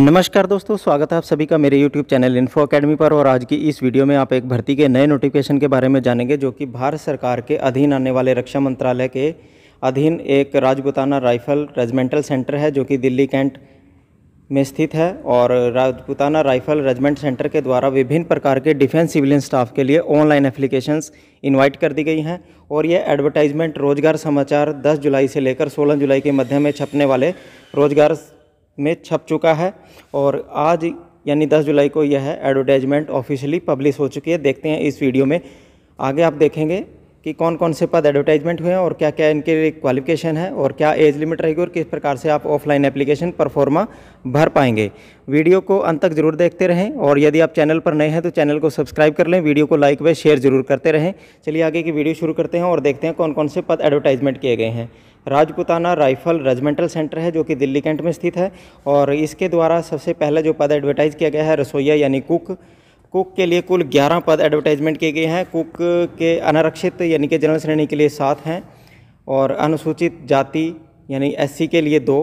नमस्कार दोस्तों स्वागत है आप सभी का मेरे YouTube चैनल इन्फो अकेडमी पर और आज की इस वीडियो में आप एक भर्ती के नए नोटिफिकेशन के बारे में जानेंगे जो कि भारत सरकार के अधीन आने वाले रक्षा मंत्रालय के अधीन एक राजपुताना राइफल रेजिमेंटल सेंटर है जो कि दिल्ली कैंट में स्थित है और राजपुताना राइफल रेजिमेंट सेंटर के द्वारा विभिन्न प्रकार के डिफेंस सिविलियन स्टाफ के लिए ऑनलाइन एप्लीकेशंस इनवाइट कर दी गई हैं और यह एडवर्टाइजमेंट रोजगार समाचार 10 जुलाई से लेकर 16 जुलाई के मध्य में छपने वाले रोजगार में छप चुका है और आज यानी 10 जुलाई को यह एडवर्टाइजमेंट ऑफिशियली पब्लिश हो चुकी है देखते हैं इस वीडियो में आगे आप देखेंगे कि कौन कौन से पद एडवर्टाइजमेंट हुए हैं और क्या क्या इनके क्वालिफिकेशन है और क्या एज लिमिट रहेगी और किस प्रकार से आप ऑफलाइन एप्लीकेशन परफॉर्मा भर पाएंगे वीडियो को अंत तक जरूर देखते रहें और यदि आप चैनल पर नए हैं तो चैनल को सब्सक्राइब कर लें वीडियो को लाइक व शेयर जरूर करते रहें चलिए आगे की वीडियो शुरू करते हैं और देखते हैं कौन कौन से पद एडवर्टाइजमेंट किए गए हैं राजपुताना राइफल रेजिमेंटल सेंटर है जो कि दिल्ली कैंट में स्थित है और इसके द्वारा सबसे पहला जो पद एडवर्टाइज़ किया गया है रसोईया यानी कुक कुक के लिए कुल 11 पद एडवर्टाइजमेंट किए गए हैं कुक के अनारक्षित यानी कि जनरल श्रेणी के लिए सात हैं और अनुसूचित जाति यानी एससी के लिए दो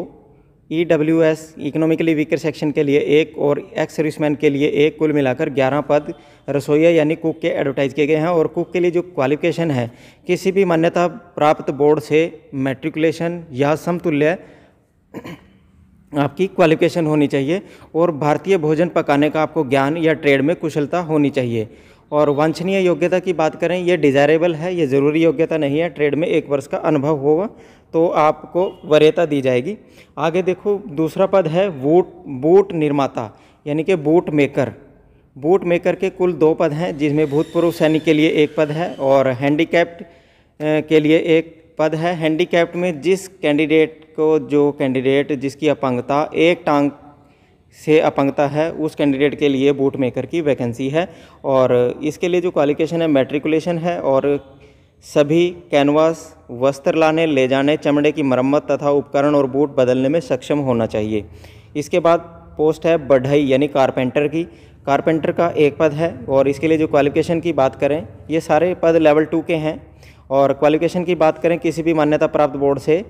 E W S economically weaker section के लिए एक और एक्स सर्विसमैन के लिए एक कुल मिलाकर ग्यारह पद रसोईया यानी कुक के एडवर्टाइज किए गए हैं और कुक के लिए जो क्वालिफिकेशन है किसी भी मान्यता प्राप्त बोर्ड से मेट्रिकुलेशन या समतुल्य आपकी क्वालिफिकेशन होनी चाहिए और भारतीय भोजन पकाने का आपको ज्ञान या ट्रेड में कुशलता होनी चाहिए और वांछनीय योग्यता की बात करें ये डिज़ायरेबल है ये ज़रूरी योग्यता नहीं है ट्रेड में एक वर्ष का अनुभव होगा तो आपको वरीयता दी जाएगी आगे देखो दूसरा पद है बूट बूट निर्माता यानी कि बूट मेकर बूट मेकर के कुल दो पद हैं जिसमें भूतपूर्व सैनिक के लिए एक पद है और हैंडीकैप्ट के लिए एक पद है हैंडीकैप्ट में जिस कैंडिडेट को जो कैंडिडेट जिसकी अपंगता एक टांग से अपंगता है उस कैंडिडेट के लिए बूट मेकर की वैकेंसी है और इसके लिए जो क्वालिफिकेशन है मेट्रिकुलेशन है और सभी कैनवास वस्त्र लाने ले जाने चमड़े की मरम्मत तथा उपकरण और बूट बदलने में सक्षम होना चाहिए इसके बाद पोस्ट है बढ़ई यानी कारपेंटर की कारपेंटर का एक पद है और इसके लिए जो क्वालिफिकेशन की बात करें ये सारे पद लेवल टू के हैं और क्वालिफिकेशन की बात करें किसी भी मान्यता प्राप्त बोर्ड से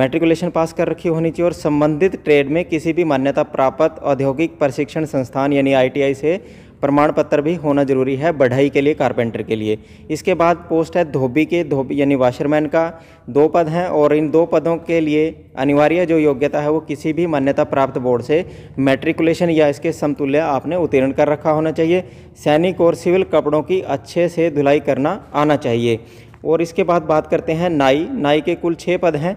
मेट्रिकुलेशन पास कर रखी होनी चाहिए और संबंधित ट्रेड में किसी भी मान्यता प्राप्त औद्योगिक प्रशिक्षण संस्थान यानी आईटीआई से प्रमाण पत्र भी होना जरूरी है बढ़ाई के लिए कारपेंटर के लिए इसके बाद पोस्ट है धोबी के धोबी यानी वाशरमैन का दो पद हैं और इन दो पदों के लिए अनिवार्य जो योग्यता है वो किसी भी मान्यता प्राप्त बोर्ड से मैट्रिकुलेशन या इसके समतुल्य आपने उत्तीर्ण कर रखा होना चाहिए सैनिक और सिविल कपड़ों की अच्छे से धुलाई करना आना चाहिए और इसके बाद बात करते हैं नाई नाई के कुल छः पद हैं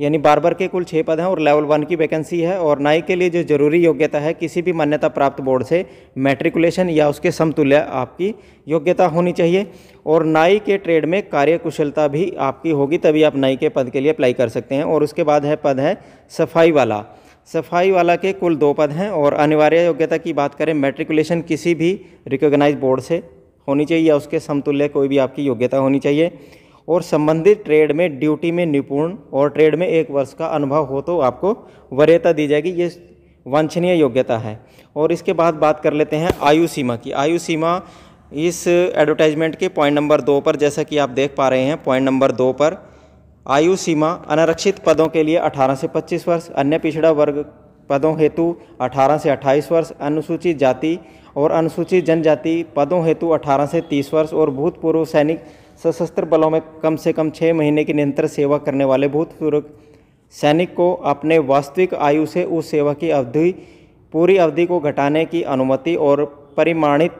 यानी बारबर के कुल छः पद हैं और लेवल वन की वैकेंसी है और नाई के लिए जो जरूरी योग्यता है किसी भी मान्यता प्राप्त बोर्ड से मैट्रिकुलेशन या उसके समतुल्य आपकी योग्यता होनी चाहिए और नाई के ट्रेड में कार्यकुशलता भी आपकी होगी तभी आप नाई के पद के लिए अप्लाई कर सकते हैं और उसके बाद है पद है सफाई वाला सफाई वाला के कुल दो पद हैं और अनिवार्य योग्यता की बात करें मैट्रिकुलेशन किसी भी रिकोगनाइज बोर्ड से होनी चाहिए या उसके समतुल्य कोई भी आपकी योग्यता होनी चाहिए और संबंधित ट्रेड में ड्यूटी में निपुण और ट्रेड में एक वर्ष का अनुभव हो तो आपको वरीयता दी जाएगी ये वांछनीय योग्यता है और इसके बाद बात कर लेते हैं आयु सीमा की आयु सीमा इस एडवर्टाइजमेंट के पॉइंट नंबर दो पर जैसा कि आप देख पा रहे हैं पॉइंट नंबर दो पर आयु सीमा अनारक्षित पदों के लिए 18 से 25 वर्ष अन्य पिछड़ा वर्ग पदों हेतु 18 से 28 वर्ष अनुसूचित जाति और अनुसूचित जनजाति पदों हेतु 18 से 30 वर्ष और भूतपूर्व सैनिक सशस्त्र बलों में कम से कम छः महीने की निरंतर सेवा करने वाले भूतपूर्व सैनिक को अपने वास्तविक आयु से उस सेवा की अवधि पूरी अवधि को घटाने की अनुमति और परिमाणित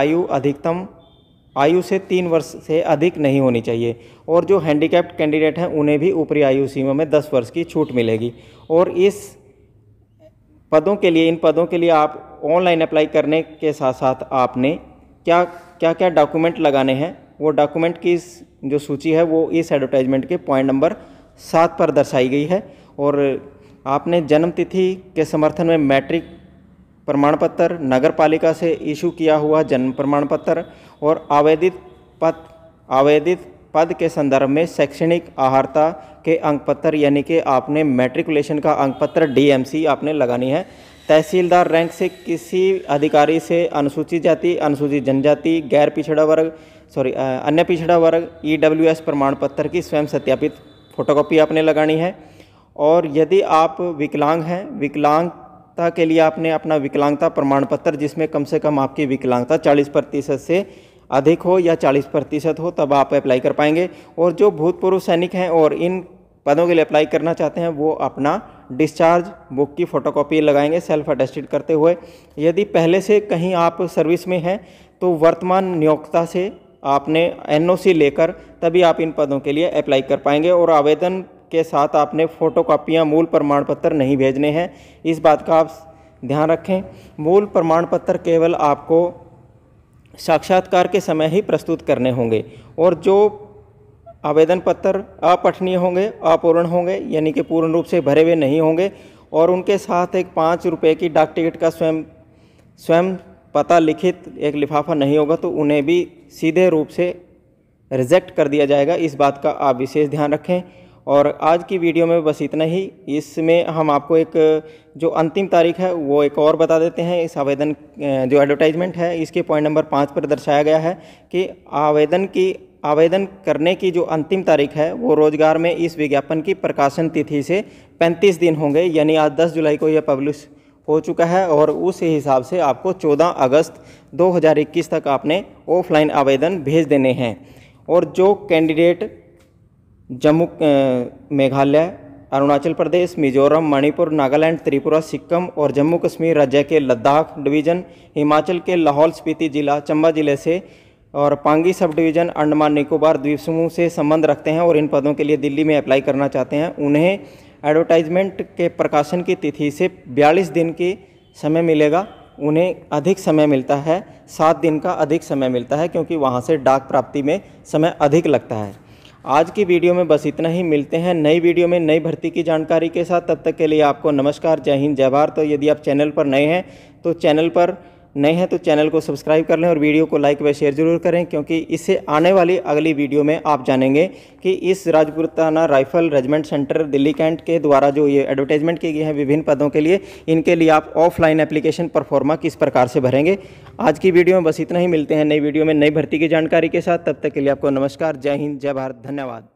आयु अधिकतम आयु से तीन वर्ष से अधिक नहीं होनी चाहिए और जो हैंडीकैप्ड कैंडिडेट हैं उन्हें भी ऊपरी आयु सीमा में दस वर्ष की छूट मिलेगी और इस पदों के लिए इन पदों के लिए आप ऑनलाइन अप्लाई करने के साथ साथ आपने क्या क्या क्या डॉक्यूमेंट लगाने हैं वो डॉक्यूमेंट की जो सूची है वो इस एडवर्टाइजमेंट के पॉइंट नंबर सात पर दर्शाई गई है और आपने जन्म तिथि के समर्थन में मैट्रिक प्रमाण पत्र नगर पालिका से इशू किया हुआ जन्म प्रमाण पत्र और आवेदित पत्र आवेदित पद के संदर्भ में शैक्षणिक आहारता के अंक पत्र यानी कि आपने मेट्रिकुलेशन का अंक पत्र डी आपने लगानी है तहसीलदार रैंक से किसी अधिकारी से अनुसूचित जाति अनुसूचित जनजाति गैर पिछड़ा वर्ग सॉरी अन्य पिछड़ा वर्ग एस e प्रमाण पत्र की स्वयं सत्यापित फोटोकॉपी आपने लगानी है और यदि आप विकलांग हैं विकलांगता के लिए आपने अपना विकलांगता प्रमाण पत्र जिसमें कम से कम आपकी विकलांगता 40 प्रतिशत से अधिक हो या 40 प्रतिशत हो तब आप अप्लाई कर पाएंगे और जो भूतपूर्व सैनिक हैं और इन पदों के लिए अप्लाई करना चाहते हैं वो अपना डिस्चार्ज बुक की फ़ोटोकॉपी लगाएंगे सेल्फ अटेस्टेड करते हुए यदि पहले से कहीं आप सर्विस में हैं तो वर्तमान नियोक्ता से आपने एनओसी लेकर तभी आप इन पदों के लिए अप्लाई कर पाएंगे और आवेदन के साथ आपने फ़ोटोकॉपियाँ मूल प्रमाण पत्र नहीं भेजने हैं इस बात का आप ध्यान रखें मूल प्रमाण पत्र केवल आपको साक्षात्कार के समय ही प्रस्तुत करने होंगे और जो आवेदन पत्र अपठनीय होंगे अपूर्ण होंगे यानी कि पूर्ण रूप से भरे हुए नहीं होंगे और उनके साथ एक पाँच रुपये की डाक टिकट का स्वयं स्वयं पता लिखित एक लिफाफा नहीं होगा तो उन्हें भी सीधे रूप से रिजेक्ट कर दिया जाएगा इस बात का आप विशेष ध्यान रखें और आज की वीडियो में बस इतना ही इसमें हम आपको एक जो अंतिम तारीख है वो एक और बता देते हैं इस आवेदन जो एडवर्टाइजमेंट है इसके पॉइंट नंबर पाँच पर दर्शाया गया है कि आवेदन की आवेदन करने की जो अंतिम तारीख है वो रोजगार में इस विज्ञापन की प्रकाशन तिथि से 35 दिन होंगे यानी आज 10 जुलाई को यह पब्लिश हो चुका है और उस हिसाब से आपको 14 अगस्त 2021 तक आपने ऑफलाइन आवेदन भेज देने हैं और जो कैंडिडेट जम्मू मेघालय अरुणाचल प्रदेश मिजोरम मणिपुर नागालैंड त्रिपुरा सिक्किम और जम्मू कश्मीर राज्य के लद्दाख डिवीज़न हिमाचल के लाहौल स्पीति जिला चंबा जिले से और पांगी सब डिवीज़न अंडमान निकोबार द्वीप समूह से संबंध रखते हैं और इन पदों के लिए दिल्ली में अप्लाई करना चाहते हैं उन्हें एडवर्टाइजमेंट के प्रकाशन की तिथि से बयालीस दिन की समय मिलेगा उन्हें अधिक समय मिलता है सात दिन का अधिक समय मिलता है क्योंकि वहाँ से डाक प्राप्ति में समय अधिक लगता है आज की वीडियो में बस इतना ही मिलते हैं नई वीडियो में नई भर्ती की जानकारी के साथ तब तक के लिए आपको नमस्कार जय हिंद जय भारत तो यदि आप चैनल पर नए हैं तो चैनल पर नए हैं तो चैनल को सब्सक्राइब कर लें और वीडियो को लाइक व शेयर ज़रूर करें क्योंकि इससे आने वाली अगली वीडियो में आप जानेंगे कि इस Rajputana rifle regiment centre Delhi cantt के द्वारा जो ये एडवर्टाइजमेंट की गई है विभिन्न पदों के लिए इनके लिए आप ऑफलाइन एप्लीकेशन परफॉर्मा किस प्रकार से भरेंगे आज की वीडियो में बस इतना ही मिलते हैं नई वीडियो में नई भर्ती की जानकारी के साथ तब तक के लिए आपको नमस्कार जय हिंद जय भारत धन्यवाद